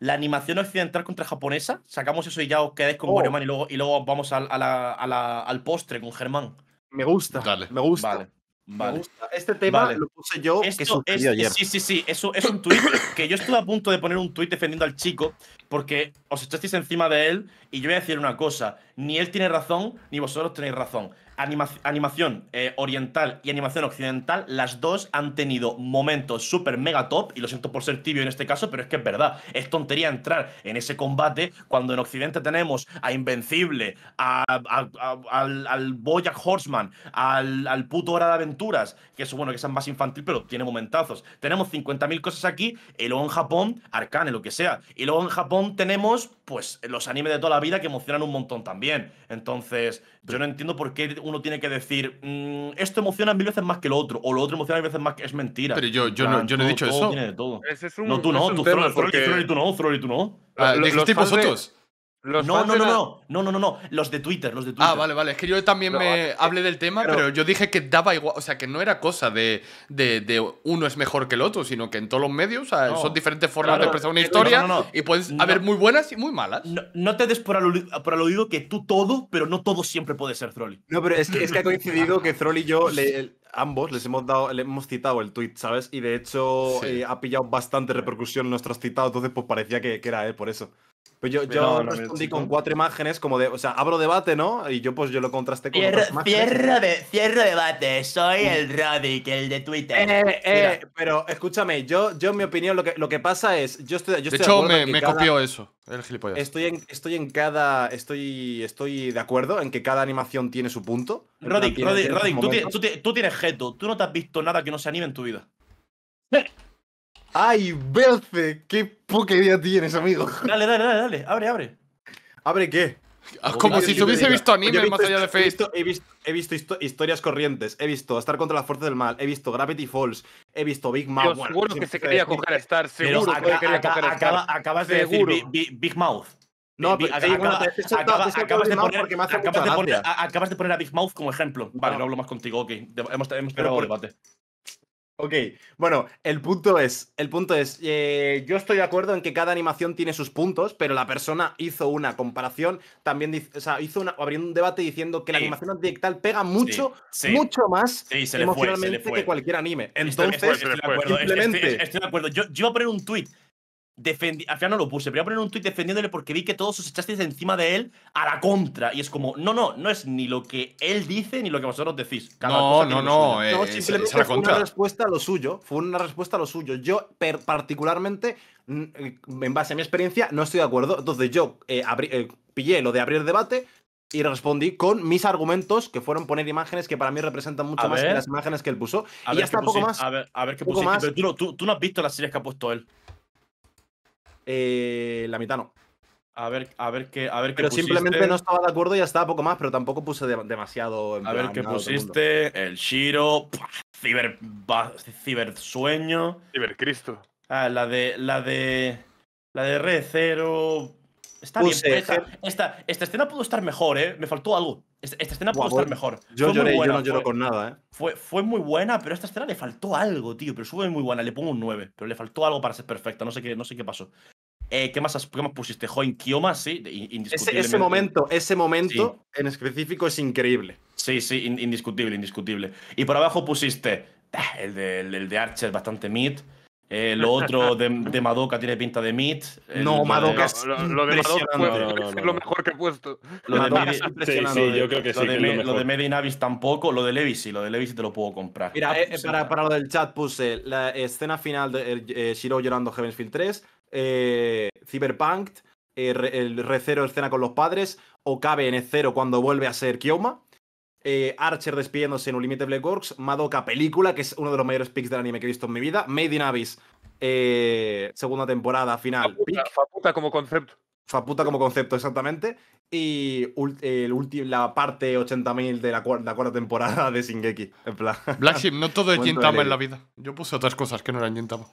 la animación occidental contra japonesa. Sacamos eso y ya os quedáis con oh. y luego, y luego vamos al postre con Germán. Me gusta. Me gusta. Vale. Este tema lo puse yo. que Sí, sí, sí. Eso es un tuit que yo estuve a punto de poner un tuit defendiendo al chico, porque os echasteis encima de él y yo voy a decir una cosa, ni él tiene razón, ni vosotros tenéis razón. animación eh, oriental y animación occidental, las dos han tenido momentos súper mega top, y lo siento por ser tibio en este caso, pero es que es verdad, es tontería entrar en ese combate cuando en Occidente tenemos a Invencible, a, al, al Horseman, al, puto Hora de Aventuras, que es bueno, que es más infantil, pero tiene momentazos. Tenemos 50.000 cosas aquí, y luego en Japón, Arcane, lo que sea, y luego en Japón tenemos pues los animes de toda la vida que emocionan un montón también. Entonces, yo no entiendo por qué uno tiene que decir mmm, esto emociona mil veces más que lo otro, o lo otro emociona mil veces más que es mentira. Pero yo, yo, no, yo no, he dicho eso. Es un, no, tú no, tú, no, tú no, tú ah, no. los, tipos otros no, no, no, no, no, no, no, los de Twitter, los de ah, Twitter. Ah, vale, vale, es que yo también me eh, hablé del tema, pero... yo dije que daba igual, o sea, que no era cosa de, uno es mejor que el otro, sino que en todos los medios o sea, son diferentes formas de expresar una historia y puedes haber muy buenas y muy malas. No, te des por al, oído que tú todo, pero no todo siempre puede ser Trolli. No, pero es que, ha coincidido que Trolli y yo ambos les hemos dado, hemos citado el tweet, ¿sabes? Y de hecho eh, ha pillado bastante repercusión en nuestros citados, entonces pues parecía que era él por eso. Pues yo, yo respondí con cuatro imágenes como de, o sea, abro debate, ¿no? Y yo pues yo lo contrasté con cierro, Cierro, de, debate, soy el Roddy, el de Twitter. Eh, eh. pero escúchame, yo, yo en mi opinión lo que, lo que pasa es, yo estoy, de hecho, de me, me copió eso, el gilipollas. Estoy en, estoy en cada, estoy, estoy de acuerdo en que cada animación tiene su punto. Roddy tú, tienes geto, tú no te has visto nada que no se anime en tu vida. ¡Ay, Belce! ¡Qué poquería tienes, amigo! Dale, dale, dale, dale. Abre, abre. ¿Abre qué? Ah, como si se hubiese visto anime visto, más allá de Facebook. He visto, he visto, historias corrientes, he visto Estar contra la fuerza del mal, he visto Gravity Falls, he visto Big Mouth. Bueno, seguro que se quería coger a Star, seguro que quería Star. acabas de decir Big, Mouth. No, pero acabas de poner a Big Mouth como ejemplo. Vale, ah. no hablo más contigo, ok. Hemos, el debate. Ok, bueno, el punto es, el punto es, eh, yo estoy de acuerdo en que cada animación tiene sus puntos, pero la persona hizo una comparación, también o sea, hizo una, abriendo un debate diciendo que la animación digital pega mucho, mucho más emocionalmente que cualquier anime. Entonces, estoy, de acuerdo. Yo, yo a poner un tweet defendi al final no lo puse, pero voy a poner un tweet defendiéndole porque vi que todos os echasteis encima de él a la contra. Y es como, no, no, no es ni lo que él dice ni lo que vosotros decís. no, no, no, eh, fue una respuesta a lo suyo. Fue una respuesta a lo suyo. Yo, particularmente, eh, en base a mi experiencia, no estoy de acuerdo. Entonces, yo eh, pillé lo de abrir debate, y respondí con mis argumentos, que fueron poner imágenes que para mí representan mucho más que las imágenes que él puso. y hasta poco más. A ver, qué tú, no has visto las series que ha puesto él eh, la mitad no. A ver, a ver qué. A ver pero simplemente no estaba de acuerdo y ya estaba poco más, pero tampoco puse demasiado. a ver qué pusiste, el Shiro, ciber, Ciber-sueño… Cibercristo. Ah, la de. La de. La de 0 Está bien, esta, esta, escena pudo estar mejor, ¿eh? Me faltó algo. Esta, escena pudo estar mejor. Yo no lloro con nada, ¿eh? Fue, fue muy buena, pero a esta escena le faltó algo, tío. Pero sube muy buena, le pongo un 9. Pero le faltó algo para ser perfecta, no sé qué, no sé qué pasó. Eh, ¿qué, más, pusiste? Join Kioma, sí, indiscutiblemente. Ese, momento, ese momento en específico es increíble. Sí, sí, indiscutible, indiscutible. Y por abajo pusiste ah, el de, Archer, bastante mid. Eh, lo otro de, Madoka tiene pinta de mid. No, Madoka es lo, de Madoka no, es lo mejor que he puesto. Lo de Madoka es Lo de, tampoco. Lo de Levi sí, lo de Levi sí te lo puedo comprar. Mira, eh, para, para, lo del chat puse la escena final de Shiro llorando Heavensfield 3, eh, Cyberpunk, eh, el recero escena con los padres, o cabe en cero cuando vuelve a ser Kioma. Eh, Archer despidiéndose en Unlimited Black Works, Madoka película, que es uno de los mayores picks del anime que he visto en mi vida, Made in Abyss, eh, segunda temporada final. Faputa, como concepto. Faputa como concepto, exactamente. Y el la parte 80.000 de la, cuarta temporada de Singeki. En no todo es Yentama en la vida. Yo puse otras cosas que no eran Yentama.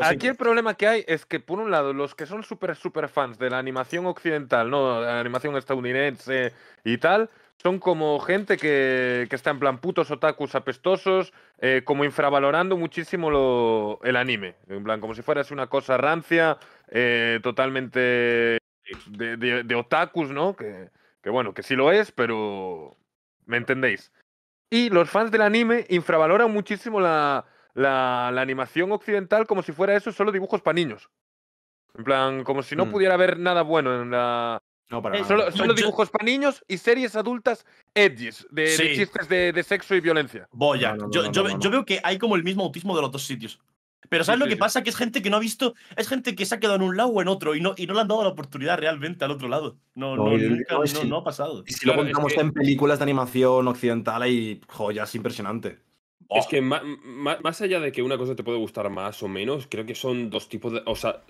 Aquí el problema que hay es que, por un lado, los que son súper, súper fans de la animación occidental, no, la animación estadounidense y tal, son como gente que, está en plan putos otakus apestosos, eh, como infravalorando muchísimo el anime. En plan, como si fueras una cosa rancia, eh, totalmente de, otakus, ¿no? Que, que bueno, que sí lo es, pero me entendéis. Y los fans del anime infravaloran muchísimo la, la, animación occidental como si fuera eso solo dibujos para niños. En plan, como si no mm. pudiera haber nada bueno en la. No, para eh, solo, solo, dibujos para niños y series adultas edges de, chistes de, sexo y violencia. Boya, yo, yo, veo que hay como el mismo autismo de los dos sitios. Pero ¿sabes lo que pasa? Que es gente que no ha visto, es gente que se ha quedado en un lado o en otro y no, y no le han dado la oportunidad realmente al otro lado. No, no, no, ha pasado. Y si lo contamos en películas de animación occidental hay joyas impresionantes. Es oh. que más, allá de que una cosa te puede gustar más o menos, creo que son dos tipos de. O sea,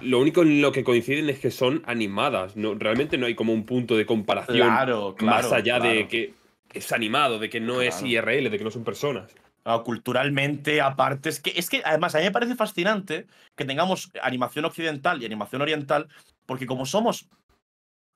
lo único en lo que coinciden es que son animadas. No, realmente no hay como un punto de comparación. Claro, claro, más allá de que es animado, de que no es IRL, de que no son personas. Ah, culturalmente, aparte. Es que, es que además a mí me parece fascinante que tengamos animación occidental y animación oriental, porque como somos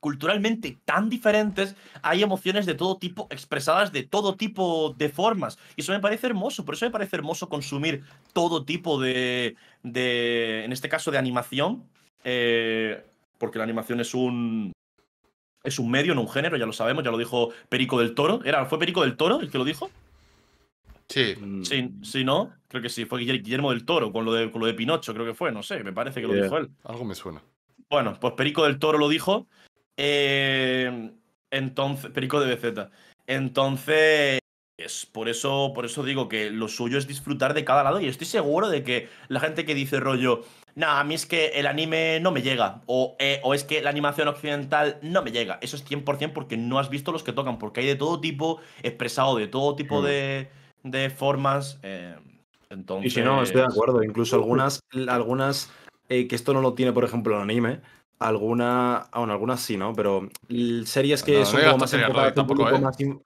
culturalmente tan diferentes, hay emociones de todo tipo, expresadas de todo tipo de formas. Y eso me parece hermoso, por eso me parece hermoso consumir todo tipo de, de en este caso, de animación, eh, porque la animación es un... Es un medio, no un género, ya lo sabemos, ya lo dijo Perico del Toro. Era, ¿Fue Perico del Toro el que lo dijo? Sí. Mm. sí. Sí, ¿no? Creo que sí. Fue Guillermo del Toro con lo de, con lo de Pinocho, creo que fue. No sé, me parece que lo dijo él. Algo me suena. Bueno, pues Perico del Toro lo dijo Em, entonces, Perico de BZ. Entonces, por eso, por eso digo que lo suyo es disfrutar de cada lado y estoy seguro de que la gente que dice rollo, nah, a mí es que el anime no me llega o, eh, es que la animación occidental no me llega, eso es 100% porque no has visto los que tocan, porque hay de todo tipo expresado, de todo tipo mm. de, de, formas. entonces... Em, y si no, estoy de acuerdo, incluso algunas, algunas eh, que esto no lo tiene, por ejemplo, el anime alguna, algunas sí, ¿no? Pero series que son más enfocadas ¿eh? un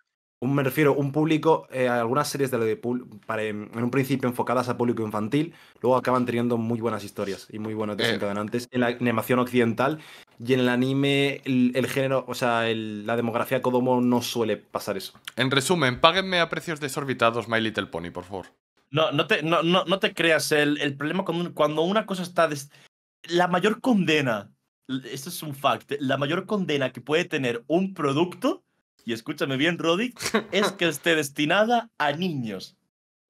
me refiero un público, eh, algunas series de, de para, en un principio enfocadas a público infantil, luego acaban teniendo muy buenas historias y muy buenos eh. desencadenantes en la animación occidental y en el anime, el, género, o sea, la demografía Kodomo no suele pasar eso. En resumen, páguenme a precios desorbitados My Little Pony, por favor. No, no te, no, no, te creas, el, problema cuando, una cosa está... La mayor condena esto es un fact, la mayor condena que puede tener un producto, y escúchame bien, Roddy, es que esté destinada a niños.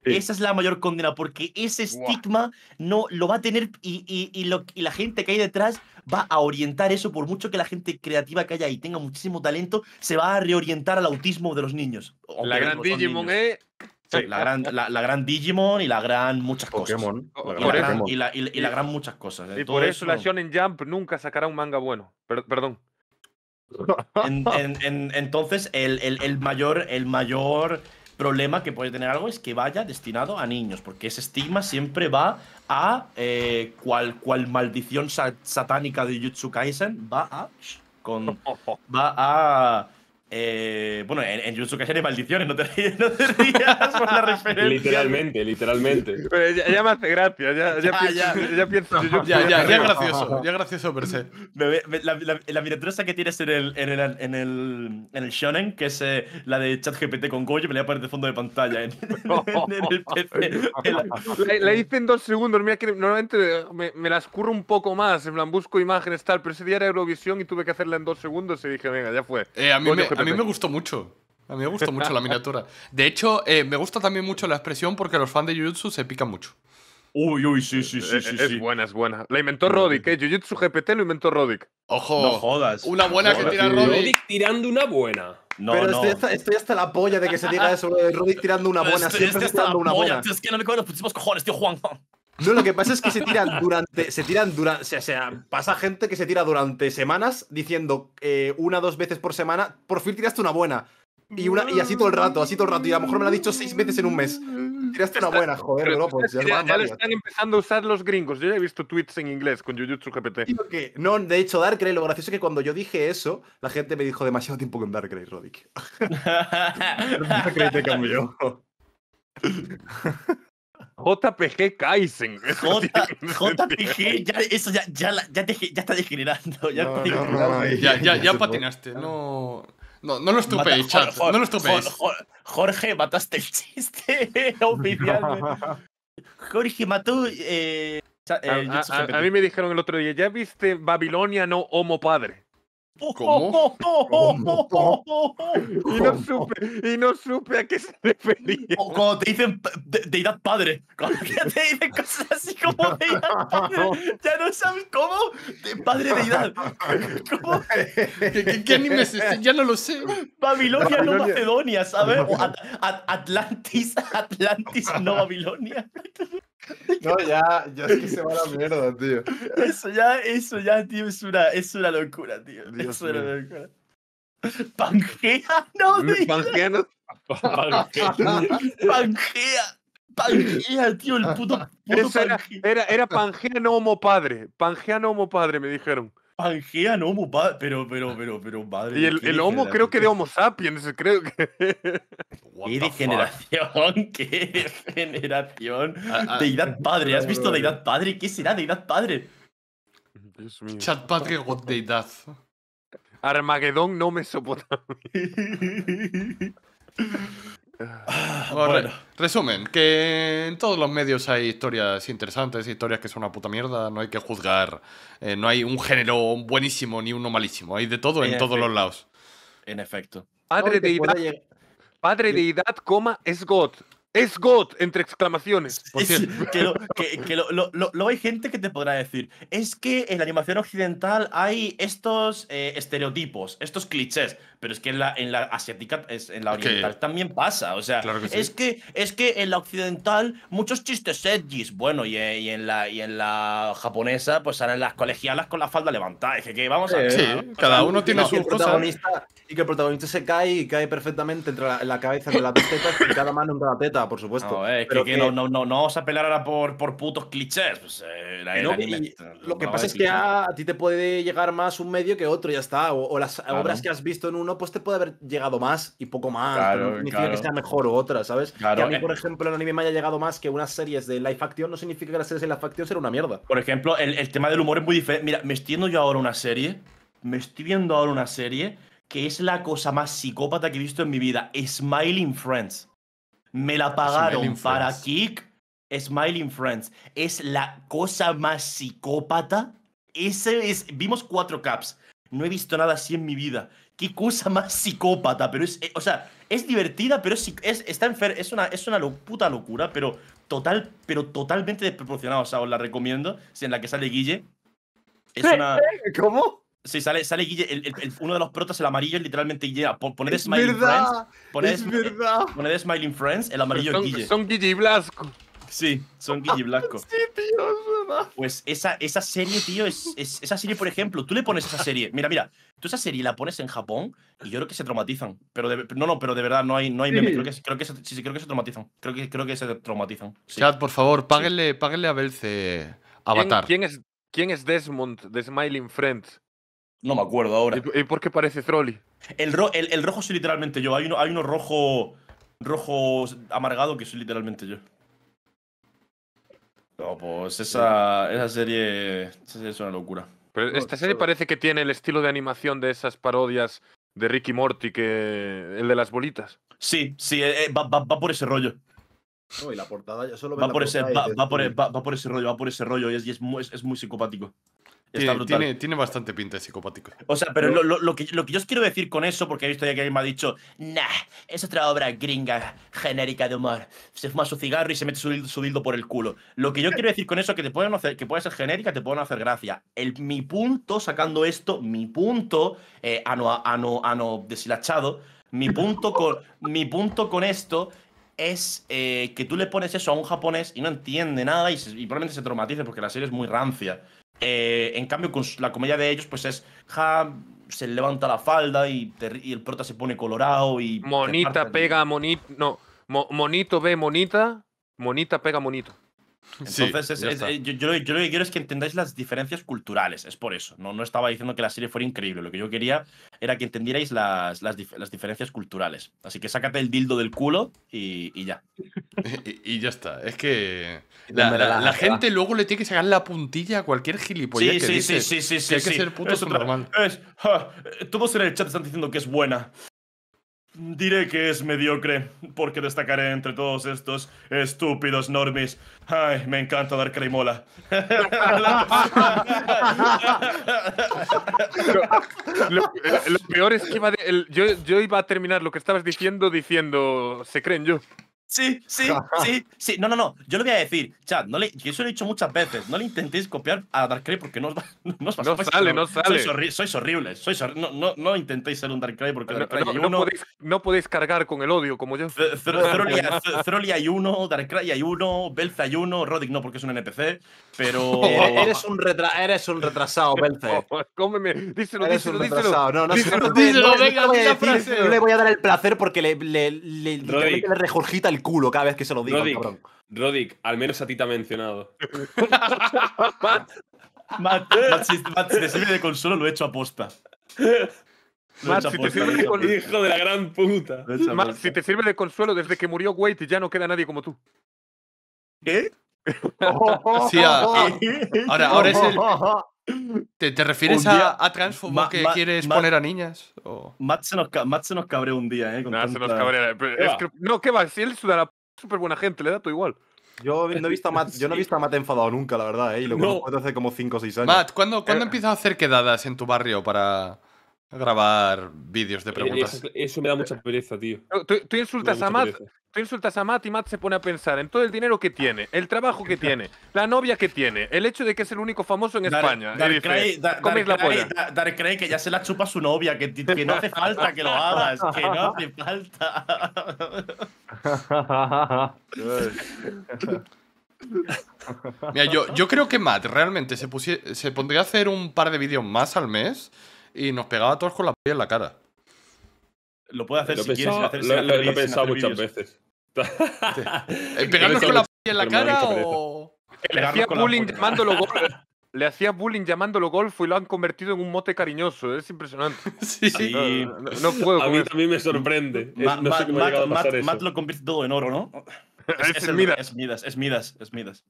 Esa es la mayor condena, porque ese estigma no lo va a tener y, y, la gente que hay detrás va a orientar eso, por mucho que la gente creativa que haya y tenga muchísimo talento, se va a reorientar al autismo de los niños. La gran Digimon ¿eh? La, gran, Digimon y la gran muchas cosas. y, la, gran muchas cosas. Y ¿eh? por eso, la la Shonen Jump nunca sacará un manga bueno. perdón. entonces, el, mayor, el mayor problema que puede tener algo es que vaya destinado a niños, porque ese estigma siempre va a eh, cual, cual maldición satánica de Jutsu Kaisen, va a... Con, va a eh, bueno, en, en Kaisen hay maldiciones, no te, rías, no por la referencia. Literalmente, literalmente. ya, me hace gracia, ya, ya, pienso, ya, ya, ya, gracioso, ya gracioso per se. la, la, miniatura esa que tienes en el, en el, en el, Shonen, que es eh, la de ChatGPT con Goyo, me la voy a poner de fondo de pantalla el la, hice en dos segundos, mira que normalmente me, me las curro un poco más, en plan busco imágenes tal, pero ese día era Eurovisión y tuve que hacerla en dos segundos y dije, venga, ya fue. Eh, a mí me gustó mucho. A mí me gustó mucho la miniatura. De hecho, eh, me gusta también mucho la expresión porque los fans de Jujutsu se pican mucho. Uy, uy, sí, sí, sí. Es, sí, buena, es buena. La inventó Rodic ¿eh? Jujutsu GPT lo inventó Rodic Ojo. No jodas. Una buena que tira Rodic. Rodic tirando una buena. No, Pero no. Estoy, hasta, estoy, hasta, la polla de que se diga eso, de tirando una buena. siempre tirando una buena. Es que no me acuerdo los putísimos cojones, tío Juan. No, lo que pasa es que se tiran durante. Se tiran durante. O sea, pasa gente que se tira durante semanas diciendo eh, una o dos veces por semana, por fin tiraste una buena. Y, una, y así todo el rato, así todo el rato. Y a lo mejor me lo ha dicho seis veces en un mes. Tiraste una buena, joder, pues, ya, están empezando a usar los gringos. Yo ya he visto tweets en inglés con Jujutsu GPT. no, de hecho, Darkrai, lo gracioso es que cuando yo dije eso, la gente me dijo demasiado tiempo con Darkrai, Rodick. Darkrai te cambió. JPG Kaisen. JPG, ya, eso ya, ya, ya, está degenerando. Ya, ya patinaste. No. No, no lo estupéis, chat. Jorge, no lo estupéis. Jorge, mataste el chiste oficial. Jorge mató. Eh, eh, a, a, mí me dijeron el otro día, ¿ya viste Babilonia no homo padre? ¿Cómo? Y no supe, y no supe a qué se refería. O cuando te dicen de, deidad padre, cuando te dicen cosas así como deidad padre, ya no sabes cómo, de padre deidad. ¿Cómo? ¿Qué, anime es este? Ya no lo sé. Babilonia, no Macedonia, ¿sabes? Atlantis, Atlantis, no Babilonia. No, ya, ya es que se va la mierda, tío. Eso ya, eso ya, tío, es una, es una locura, tío. es una locura. Pangea, no, tío. Pangea, no. Pangea. Pangea. tío, el puto, Era, era, era Pangea no homo padre. Pangea no homo padre, me dijeron. Pangean Homo, pero, pero, pero, pero, padre Y el, Homo creo que de Homo sapiens, creo que. ¿Qué degeneración? ¿Qué degeneración? Ah, ah, deidad padre, ¿has visto deidad padre? ¿Qué será deidad padre? Dios padre, Chat padre o deidad. Armagedón no me soporta. Ah, resumen, que en todos los medios hay historias interesantes, historias que son una puta mierda, no hay que juzgar, eh, no hay un género buenísimo ni uno malísimo, hay de todo en, todos los lados. En efecto. Padre de padre de coma, es God. Es God, entre exclamaciones. Por lo, hay gente que te podrá decir, es que en la animación occidental hay estos eh, estereotipos, estos clichés, pero es que en la, en la asiática, es, en la oriental también pasa. O sea, es, que, es que en la occidental muchos chistes edgys, bueno, eh, y, en la, y en la japonesa pues salen las colegialas con la falda levantada. Es que, vamos a ver. cada uno tiene su protagonista Y que el protagonista se cae y cae perfectamente entre la, cabeza de las tetas y cada mano en la teta por supuesto. No, eh, es que, no, os apelar ahora por, por putos clichés. Pues, eh, lo que pasa es que a, ti te puede llegar más un medio que otro, ya está. O, las obras que has visto en uno, pues te puede haber llegado más y poco más. no significa que sea mejor o otra, ¿sabes? Que a mí, por ejemplo, el anime me haya llegado más que unas series de life action, no significa que las series de life action sean una mierda. Por ejemplo, el, el tema del humor es muy diferente. Mira, me estoy viendo yo ahora una serie. Me estoy viendo ahora una serie que es la cosa más psicópata que he visto en mi vida. Smiling Friends. Me la pagaron para Kik, Kick. Smiling Friends. Es la cosa más psicópata. Ese es. Vimos cuatro caps. No he visto nada así en mi vida. Qué cosa más psicópata, pero es. Eh, o sea, es divertida, pero es, es está enfer es una, es una puta locura, pero, total, pero totalmente desproporcionada. O sea, os la recomiendo. si en la que sale Guille. Es una. ¿Cómo? Sí, sale, sale Guille, uno de los protas, el amarillo, es literalmente Guille. Ah, Poned Smiling Friends. es verdad. Smiling Friends, el amarillo son, Guille. Son Guille Blasco. Sí, son Guille Blasco. sí, tío, Pues esa, esa serie, tío, es, esa serie, por ejemplo, tú le pones esa serie. Mira, mira, tú esa serie la pones en Japón y yo creo que se traumatizan. Pero no, no, pero de verdad no hay, no hay Creo que, creo, que se, traumatizan. Creo que, se traumatizan. Chat, por favor, páguenle, a Belce eh, Avatar. ¿Quién, es, ¿Quién es Desmond de Smiling Friends? No me acuerdo ahora. ¿Y por qué parece Trolli? El, rojo soy literalmente yo. Hay uno, hay uno rojo, rojo amargado que soy literalmente yo. No, pues esa, esa, serie, es una locura. Pero esta serie parece que tiene el estilo de animación de esas parodias de Ricky Morty, que el de las bolitas. Sí, sí, eh, eh, va, por ese rollo. No, y la portada, solo va, por ese, ese rollo, va por ese rollo y es muy psicopático tiene, bastante pinta de psicopático. O sea, pero, Lo, que, yo os quiero decir con eso, porque he visto ya que alguien me ha dicho, nah, es otra obra gringa, genérica de humor. Se fuma su cigarro y se mete su, dildo por el culo. Lo que yo quiero decir con eso es que te pueden hacer, que puede ser genérica, te pueden hacer gracia. El, mi punto, sacando esto, mi punto, eh, a no deshilachado, mi punto con, mi punto con esto es eh, que tú le pones eso a un japonés y no entiende nada y, y probablemente se traumatice porque la serie es muy rancia. Eh, en cambio, con la comedia de ellos, pues es. Ja, se levanta la falda y, el prota se pone colorado y. Monita pega a No, monito ve monita, monita pega monito. Entonces, es, eh, yo, lo que quiero es que entendáis las diferencias culturales, es por eso. No, no estaba diciendo que la serie fuera increíble, lo que yo quería era que entendierais las, las, diferencias culturales. Así que sácate el dildo del culo y, y ya. y, ya está. Es que la, gente luego le tiene que sacar la puntilla a cualquier gilipollas sí, que sí, dice sí, sí, sí, que hay que ser puto eh, todos en el chat están diciendo que es buena. Diré que es mediocre, porque destacaré entre todos estos estúpidos normis. Ay, me encanta dar cremola. lo, peor es que yo, iba a terminar lo que estabas diciendo diciendo, se creen yo sí, sí, sí, sí. No, no, no. Yo lo voy a decir, chat, no le, yo eso lo he dicho muchas veces. No le intentéis copiar a Darkrai porque no os va, no os no sale, no sale. Sois, horribles. no, intentéis ser un Darkrai porque no, Podéis, no podéis, cargar con el odio como yo. Throlly hay uno, Darkrai hay uno, Belze hay uno, Rodic no porque es un NPC, pero. eres, un eres un retrasado, Belze. Oh, cómeme. Díselo, díselo, díselo. No, no, díselo, díselo, le voy a dar el placer porque le, le, le, el culo cada vez que se lo digo. cabrón. Rodic, al menos a ti te ha mencionado. Matt, si, te sirve de consuelo, lo he hecho a posta. si te sirve de consuelo. Hijo de la gran puta. si te sirve de consuelo, desde que murió Wade ya no queda nadie como tú. ¿Eh? Sí, ah, ahora, ahora, es el, ¿Te, te refieres a, a transfobo que quieres poner a niñas? O... Matt, se nos, nos cabreó un día, ¿eh? Con nah, se nos cabrea. Eh, es que, no, ¿qué va? Si él es una súper buena gente, le da todo igual. Yo no, he visto a Matt, yo no he visto a Matt enfadado nunca, la verdad, ¿eh? y lo conozco no. hace como 5 o 6 años. Matt, ¿cuándo, ¿cuándo eh. empiezas a hacer quedadas en tu barrio para, grabar vídeos de preguntas. Eso, me da mucha pereza, tío. Tú, insultas a Matt, y Matt se pone a pensar en todo el dinero que tiene, el trabajo que tiene, la novia que tiene, el hecho de que es el único famoso en España. Dar, dice, que ya se la chupa su novia, que, no hace falta que lo hagas, que no hace falta. Mira, yo, yo creo que Matt realmente se, se pondría a hacer un par de vídeos más al mes y nos pegaba a todos con la polla en la cara. Lo puede hacer si quiere. quieres. Lo, lo he pensado muchas veces. Eh, ¿Pegarnos con la polla en la cara o.? Le hacía bullying llamándolo golf. Le hacía bullying llamándolo golfo y lo han convertido en un mote cariñoso. Es impresionante. Sí, sí. No, puedo. A mí también me sorprende. Matt, lo convierte todo en oro, ¿no? Es, Midas. es, Midas. es Midas.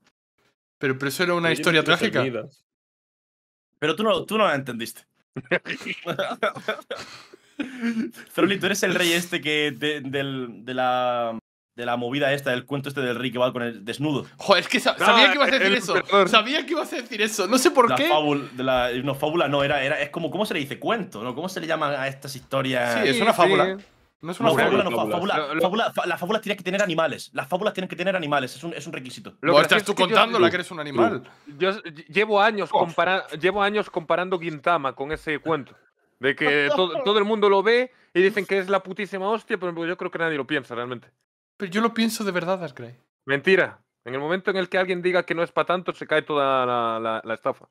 Pero, pero eso era una historia trágica. Pero tú no, tú no la entendiste tú eres el rey este que de, la, movida esta, del cuento este del rey que va con el desnudo. Joder, es que sabía que ibas a decir eso. Sabía que ibas a decir eso. No sé por qué. Fábula, de la, no, fábula no, era, era, es como, ¿cómo se le dice? Cuento, ¿no? ¿Cómo se le llama a estas historias? Sí, es una fábula. No es una fábula, no, fábula, las fábulas tienen que tener animales. Las fábulas tienen que tener animales, es un, requisito. Lo estás tú que contando, la que eres un animal. Yo llevo años, llevo años comparando Guintama con ese cuento. De que todo el mundo lo ve y dicen que es la putísima hostia, pero yo creo que nadie lo piensa realmente. Pero yo lo pienso de verdad, Asgray. Mentira. En el momento en el que alguien diga que no es para tanto, se cae toda la estafa.